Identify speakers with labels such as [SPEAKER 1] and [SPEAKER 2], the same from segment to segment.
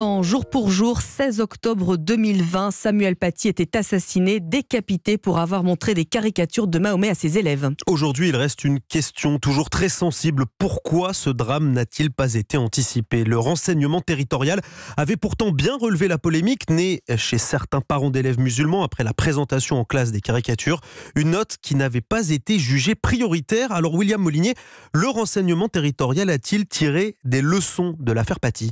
[SPEAKER 1] En jour pour jour, 16 octobre 2020, Samuel Paty était assassiné, décapité pour avoir montré des caricatures de Mahomet à ses élèves.
[SPEAKER 2] Aujourd'hui, il reste une question toujours très sensible. Pourquoi ce drame n'a-t-il pas été anticipé Le renseignement territorial avait pourtant bien relevé la polémique née chez certains parents d'élèves musulmans après la présentation en classe des caricatures. Une note qui n'avait pas été jugée prioritaire. Alors, William Molinier, le renseignement territorial a-t-il tiré des leçons de l'affaire Paty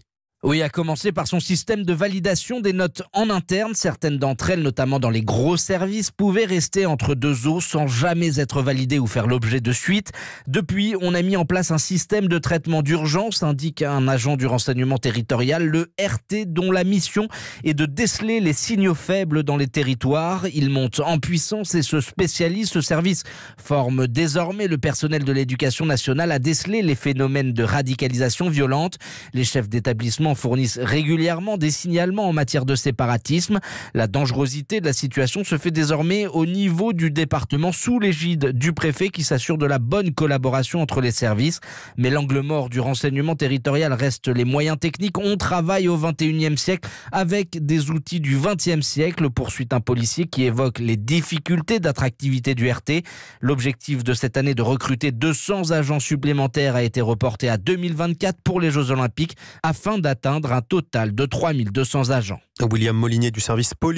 [SPEAKER 3] oui, à commencer par son système de validation des notes en interne. Certaines d'entre elles, notamment dans les gros services, pouvaient rester entre deux eaux sans jamais être validées ou faire l'objet de suite. Depuis, on a mis en place un système de traitement d'urgence, indique un agent du renseignement territorial, le RT, dont la mission est de déceler les signaux faibles dans les territoires. Il monte en puissance et se spécialise. Ce service forme désormais le personnel de l'éducation nationale à déceler les phénomènes de radicalisation violente. Les chefs d'établissement fournissent régulièrement des signalements en matière de séparatisme. La dangerosité de la situation se fait désormais au niveau du département sous l'égide du préfet qui s'assure de la bonne collaboration entre les services. Mais l'angle mort du renseignement territorial reste les moyens techniques. On travaille au 21e siècle avec des outils du 20e siècle, poursuit un policier qui évoque les difficultés d'attractivité du RT. L'objectif de cette année de recruter 200 agents supplémentaires a été reporté à 2024 pour les Jeux Olympiques afin d'atteindre atteindre un total de 3200 agents.
[SPEAKER 2] William Molinier du service police.